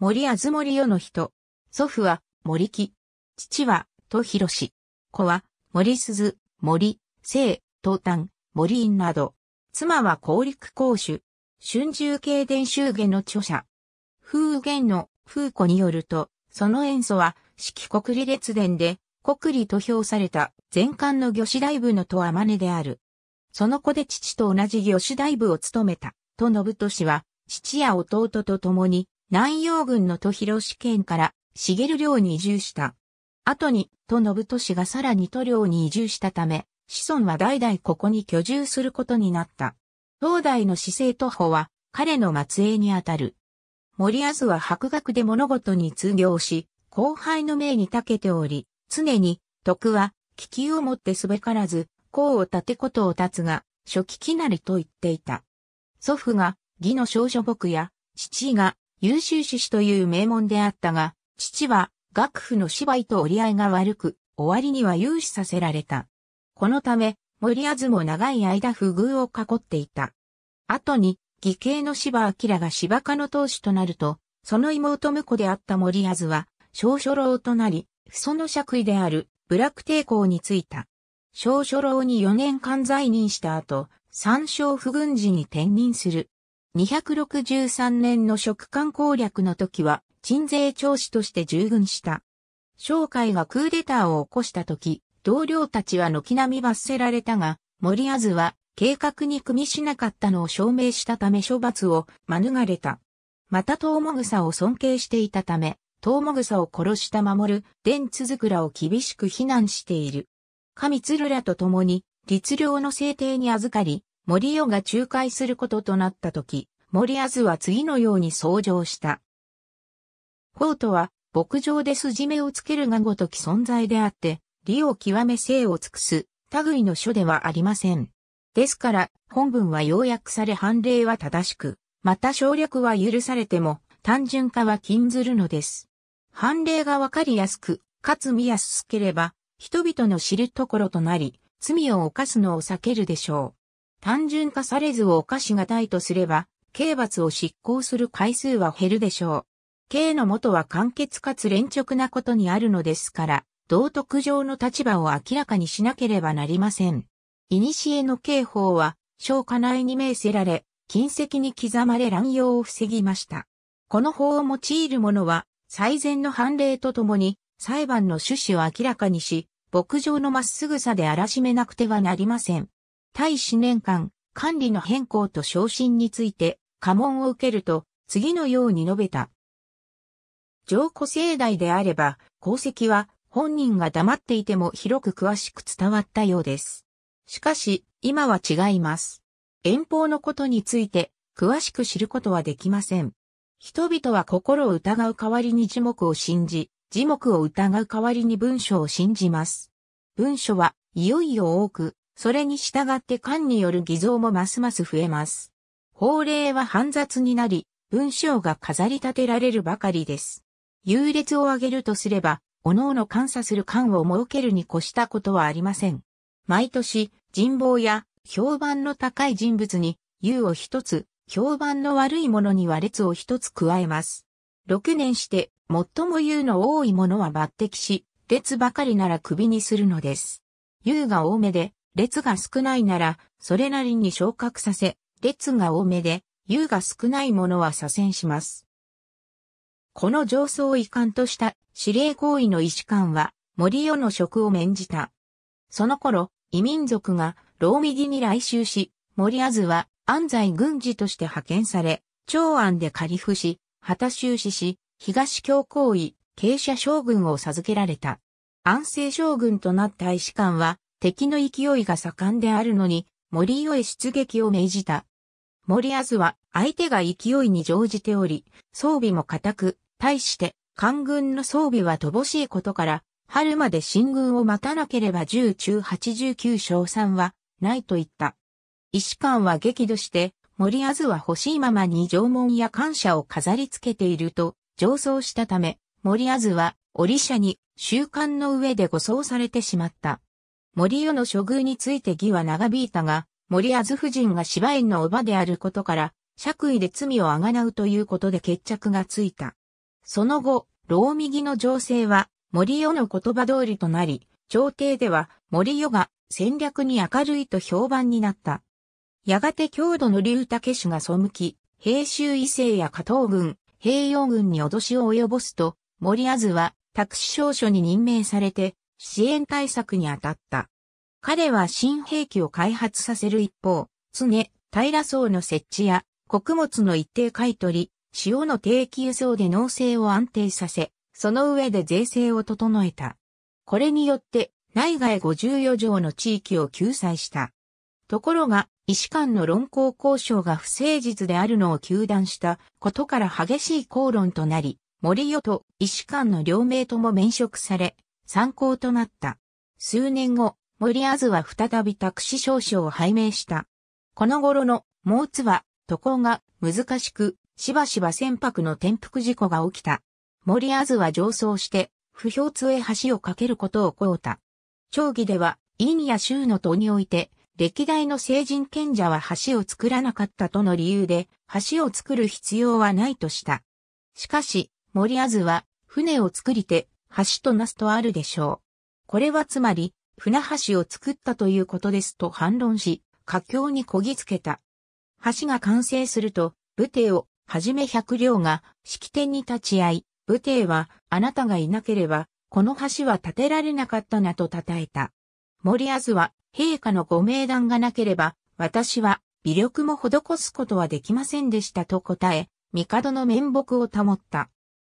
森あず森世の人。祖父は森木。父は、と広し。子は、森鈴、森、聖、東丹、森院など。妻は高陸公主。春秋経伝集下の著者。風言の風子によると、その演奏は、四季国理列伝で、国理と評された前漢の魚師大部のとあまねである。その子で父と同じ魚師大部を務めた、と信俊は、父や弟と共に、南洋軍の都広市県から茂領に移住した。後に、と信都がさらに都領に移住したため、子孫は代々ここに居住することになった。東大の市政徒歩は、彼の末裔にあたる。森安は博学で物事に通行し、後輩の命に長けており、常に、徳は、気球をもってすべからず、功を立てことを立つが、初期きなりと言っていた。祖父が、義の少女僕や、父が、優秀志士という名門であったが、父は学府の芝居と折り合いが悪く、終わりには融資させられた。このため、森安も長い間不遇を囲っていた。後に、義兄の芝明が芝家の当主となると、その妹婿であった森安は、小書郎となり、不祖の爵位であるブラック抵抗に就いた。小書郎に4年間在任した後、三省不軍事に転任する。263年の食官攻略の時は、鎮税調子として従軍した。商会がクーデターを起こした時、同僚たちは軒並み罰せられたが、森安は計画に組みしなかったのを証明したため処罰を免れた。またトウモグサを尊敬していたため、トウモグサを殺した守る、デンツズクラを厳しく非難している。神鶴らと共に、律令の制定に預かり、森代が仲介することとなった時、森安は次のように相乗した。法ートは、牧場で筋目をつけるがごとき存在であって、理を極め性を尽くす、類の書ではありません。ですから、本文は要約され判例は正しく、また省略は許されても、単純化は禁ずるのです。判例がわかりやすく、かつ見やすければ、人々の知るところとなり、罪を犯すのを避けるでしょう。単純化されずを犯しがたいとすれば、刑罰を執行する回数は減るでしょう。刑の元は簡潔かつ連直なことにあるのですから、道徳上の立場を明らかにしなければなりません。古の刑法は、小家内に命せられ、近石に刻まれ乱用を防ぎました。この法を用いる者は、最善の判例とともに、裁判の趣旨を明らかにし、牧場のまっすぐさで荒らしめなくてはなりません。対四年間、管理の変更と昇進について、過問を受けると、次のように述べた。上古世代であれば、功績は本人が黙っていても広く詳しく伝わったようです。しかし、今は違います。遠方のことについて、詳しく知ることはできません。人々は心を疑う代わりに樹木を信じ、樹木を疑う代わりに文章を信じます。文書はいよいよ多く、それに従って官による偽造もますます増えます。法令は煩雑になり、文章が飾り立てられるばかりです。優劣を上げるとすれば、各々監査する官を設けるに越したことはありません。毎年、人望や評判の高い人物に、優を一つ、評判の悪い者には列を一つ加えます。6年して、最も優の多い者は抜擢し、列ばかりなら首にするのです。優が多めで、列が少ないなら、それなりに昇格させ、列が多めで、優が少ないものは左遷します。この上層を遺憾とした指令行為の医師官は、森世の職を免じた。その頃、異民族が、ローミディに来襲し、森安は安西軍事として派遣され、長安で仮伏し、旗収支し、東京行為、傾斜将軍を授けられた。安政将軍となった医師官は、敵の勢いが盛んであるのに、森伊へ出撃を命じた。森安は相手が勢いに乗じており、装備も固く、対して、官軍の装備は乏しいことから、春まで進軍を待たなければ10中89勝3はないと言った。石官は激怒して、森安は欲しいままに縄文や感謝を飾り付けていると上奏したため、森安は折者に習慣の上で護送されてしまった。森世の処遇について義は長引いたが、森安夫人が芝園のおばであることから、爵位で罪をあがなうということで決着がついた。その後、老右の情勢は、森世の言葉通りとなり、朝廷では森世が戦略に明るいと評判になった。やがて郷土の竜武氏が背き、平州異性や加藤軍、平洋軍に脅しを及ぼすと、森安は、託し証書に任命されて、支援対策に当たった。彼は新兵器を開発させる一方、常、平層の設置や、穀物の一定買取、塩の定期輸送で農政を安定させ、その上で税制を整えた。これによって、内外54条の地域を救済した。ところが、医師間の論考交渉が不誠実であるのを求断したことから激しい口論となり、森代と医師間の両名とも免職され、参考となった。数年後、森アズは再びタクシ少々を拝命した。この頃の、モーツは、渡航が難しく、しばしば船舶の転覆事故が起きた。森アズは上層して、不評通へ橋を架けることを請うた。町議では、院や州の都において、歴代の成人賢者は橋を作らなかったとの理由で、橋を作る必要はないとした。しかし、森アズは、船を作りて、橋となすとあるでしょう。これはつまり、船橋を作ったということですと反論し、佳境にこぎつけた。橋が完成すると、武帝をはじめ百両が式典に立ち会い、武帝はあなたがいなければ、この橋は建てられなかったなと称えた。森安は、陛下のご名談がなければ、私は、微力も施すことはできませんでしたと答え、帝の面目を保った。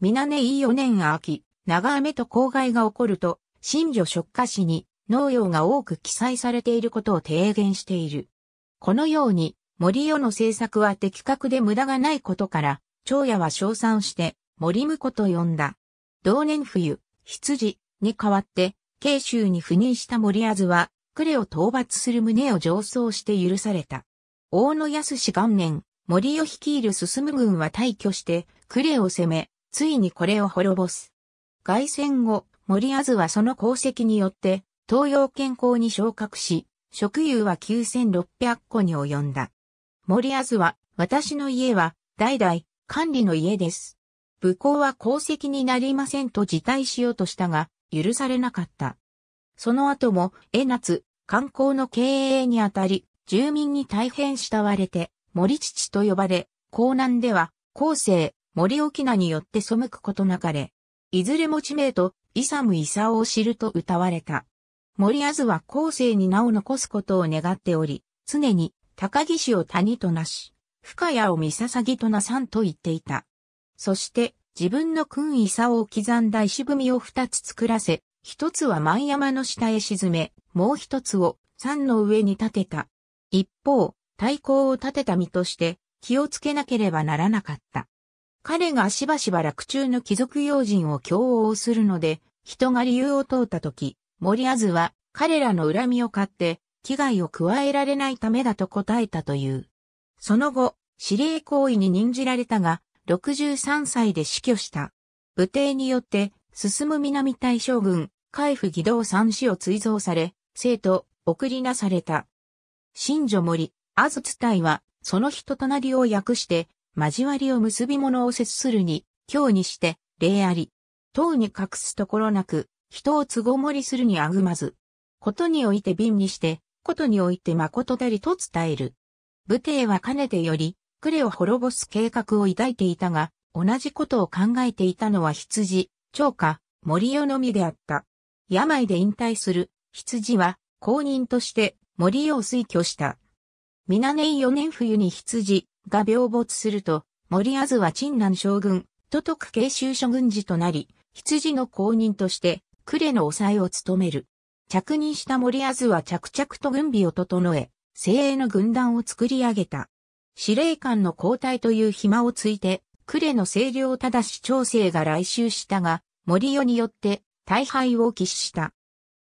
皆ねいい四年秋、長雨と公害が起こると、新女食家史に農業が多く記載されていることを提言している。このように、森世の政策は的確で無駄がないことから、長屋は称賛して森婿と呼んだ。同年冬、羊に代わって、慶州に赴任した森安は、呉を討伐する旨を上奏して許された。大野氏元年、森を率いる進軍は退去して、呉を攻め、ついにこれを滅ぼす。外戦後、森安はその功績によって、東洋健康に昇格し、職友は9600個に及んだ。森安は、私の家は、代々、管理の家です。武功は功績になりませんと辞退しようとしたが、許されなかった。その後も、江夏、観光の経営にあたり、住民に大変慕われて、森父と呼ばれ、江南では、後世、森沖名によって背くことなかれ、いずれも知名と、イサム・イサオを知ると歌われた。森安は後世に名を残すことを願っており、常に高木氏を谷となし、深谷を三笹ぎとなさんと言っていた。そして自分の君イサオを刻んだ石踏みを二つ作らせ、一つは万山の下へ沈め、もう一つを山の上に立てた。一方、太鼓を立てた身として気をつけなければならなかった。彼がしばしば落中の貴族要人を共応するので、人が理由を問うたとき、森安は彼らの恨みを買って、危害を加えられないためだと答えたという。その後、司令行為に任じられたが、63歳で死去した。武帝によって、進む南大将軍、海部義道三子を追贈され、生徒、送りなされた。新女森、安伝隊は、その人となりを訳して、交わりを結び物を接するに、今日にして、礼あり。等に隠すところなく、人を都合盛りするにあぐまず。ことにおいて瓶にして、ことにおいて誠だりと伝える。武帝はかねてより、クレを滅ぼす計画を抱いていたが、同じことを考えていたのは羊、蝶か、森代のみであった。病で引退する、羊は、公認として森を推挙した。皆年4年冬に羊、が病没すると、森安は陳南将軍、都督慶州諸軍事となり、羊の公認として、呉の抑えを務める。着任した森安は着々と軍備を整え、精鋭の軍団を作り上げた。司令官の交代という暇をついて、呉の清涼を正し調整が来襲したが、森代によって大敗を喫した。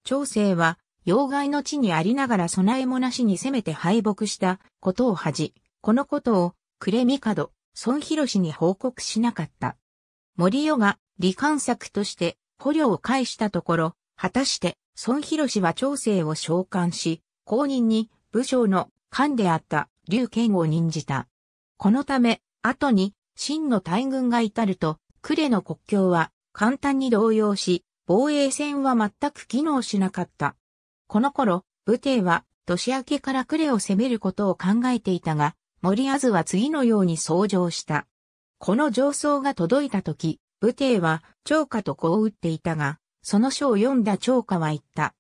調整は、要害の地にありながら備えもなしに攻めて敗北したことを恥じ、このことを、ミれ帝、孫博に報告しなかった。森代が、罹患策として、捕虜を返したところ、果たして、孫博は調整を召喚し、後任に、武将の、官であった、劉健を任じた。このため、後に、真の大軍が至ると、呉の国境は、簡単に動揺し、防衛戦は全く機能しなかった。この頃、武帝は、年明けから呉を攻めることを考えていたが、森安は次のように相乗した。この上奏が届いた時、武帝は長家とこう打っていたが、その書を読んだ長家は言った。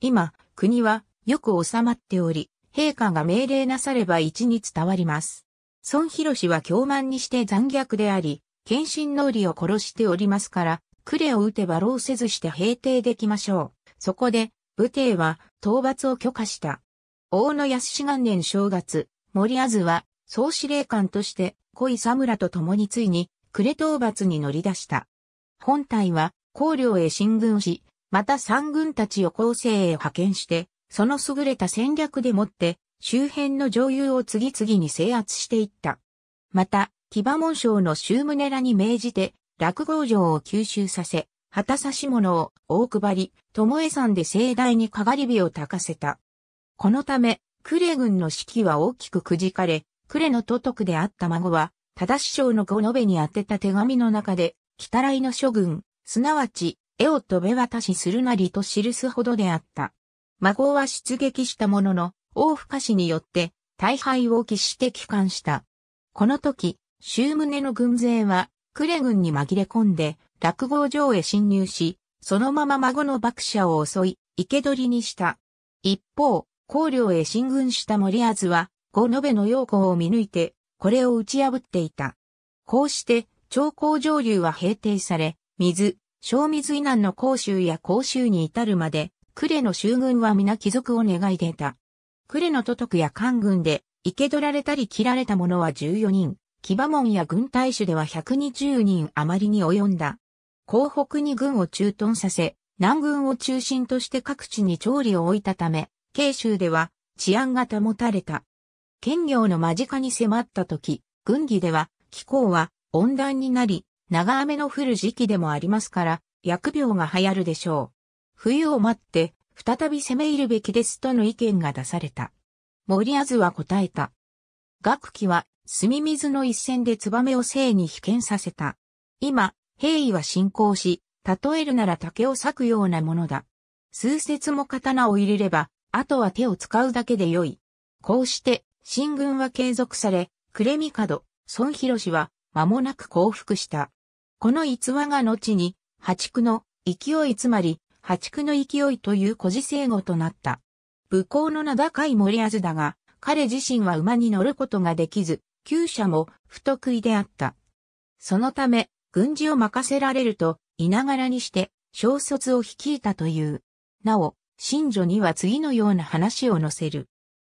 今、国はよく収まっており、陛下が命令なされば一に伝わります。孫博氏は凶慢にして残虐であり、献身の利を殺しておりますから、クレを打てば老せずして平定できましょう。そこで、武帝は討伐を許可した。大野安志元年正月、森アズは総司令官として恋サムラと共についに呉討伐に乗り出した。本隊は高領へ進軍し、また三軍たちを後世へ派遣して、その優れた戦略でもって周辺の上流を次々に制圧していった。また、騎馬門省の宗宗らに命じて、落語城を吸収させ、旗差し物を大配り、巴山で盛大にかがり火を焚かせた。このため、呉軍の指揮は大きくくじかれ、呉の都督であった孫は、忠匠の述延に宛てた手紙の中で、北来の諸軍、すなわち、絵を飛べ渡しするなりと記すほどであった。孫は出撃したものの、大深氏によって、大敗を喫して帰還した。この時、周宗の軍勢は、呉軍に紛れ込んで、落語城へ侵入し、そのまま孫の爆射を襲い、生け捕りにした。一方、公領へ進軍した森安は、後延べの陽光を見抜いて、これを打ち破っていた。こうして、長江上流は平定され、水、小水以南の甲州や甲州に至るまで、呉の州軍は皆貴族を願い出た。呉の都督や官軍で、生け取られたり切られた者は14人、騎馬門や軍隊主では120人余りに及んだ。江北に軍を駐屯させ、南軍を中心として各地に調理を置いたため、慶州では治安が保たれた。県業の間近に迫った時、軍議では気候は温暖になり、長雨の降る時期でもありますから、疫病が流行るでしょう。冬を待って、再び攻め入るべきですとの意見が出された。森安は答えた。学期は、墨水の一戦で燕を生に被験させた。今、兵夷は進行し、例えるなら竹を裂くようなものだ。数節も刀を入れれば、あとは手を使うだけでよい。こうして、進軍は継続され、カド、孫博氏は、間もなく降伏した。この逸話が後に、破竹の勢いつまり、破竹の勢いという古事聖語となった。武功の名高い森安だが、彼自身は馬に乗ることができず、厩舎も不得意であった。そのため、軍事を任せられると、いながらにして、小卒を率いたという。なお、新女には次のような話を載せる。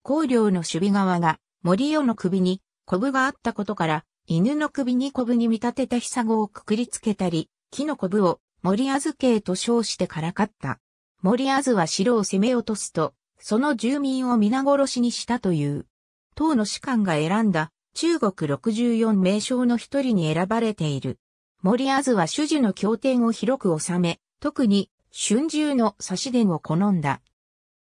公領の守備側が森尾の首にコブがあったことから、犬の首にコブに見立てたヒサゴをくくりつけたり、木のコブを森あずけと称してからかった。森あずは城を攻め落とすと、その住民を皆殺しにしたという。党の士官が選んだ中国64名将の一人に選ばれている。森あずは主事の経典を広く収め、特に春秋の差し伝を好んだ。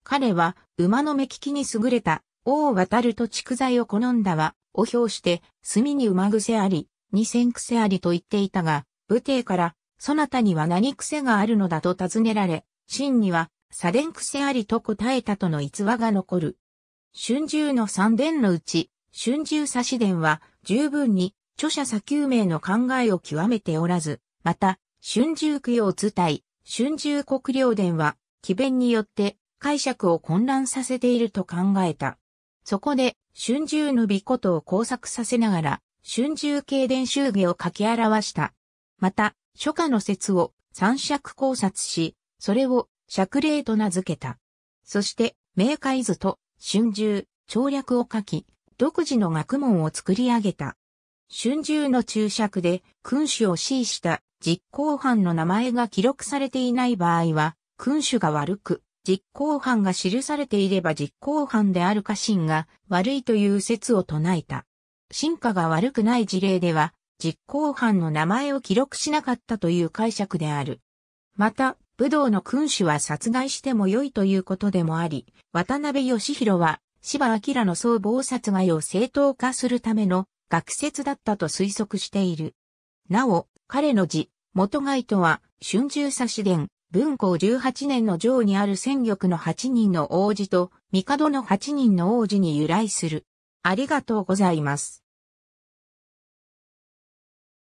彼は、馬の目利きに優れた、王渡ると蓄財を好んだは、を表して、墨に馬癖あり、二千癖ありと言っていたが、武帝から、そなたには何癖があるのだと尋ねられ、真には、左伝癖ありと答えたとの逸話が残る。春秋の三伝のうち、春秋差し伝は、十分に、著者左級名の考えを極めておらず、また、春秋供養伝い、春秋国領伝は、奇弁によって解釈を混乱させていると考えた。そこで、春秋の美ことを工作させながら、春秋経伝祝儀を書き表した。また、初夏の説を三尺考察し、それを釈例と名付けた。そして、明解図と春秋、調略を書き、独自の学問を作り上げた。春秋の注釈で君主を支持した実行犯の名前が記録されていない場合は、君主が悪く、実行犯が記されていれば実行犯である家臣が悪いという説を唱えた。進化が悪くない事例では、実行犯の名前を記録しなかったという解釈である。また、武道の君主は殺害しても良いということでもあり、渡辺義弘は芝明の総謀殺害を正当化するための学説だったと推測している。なお、彼の字、元外とは、春秋差し伝、文庫18年の上にある戦玉の8人の王子と、帝の8人の王子に由来する。ありがとうございます。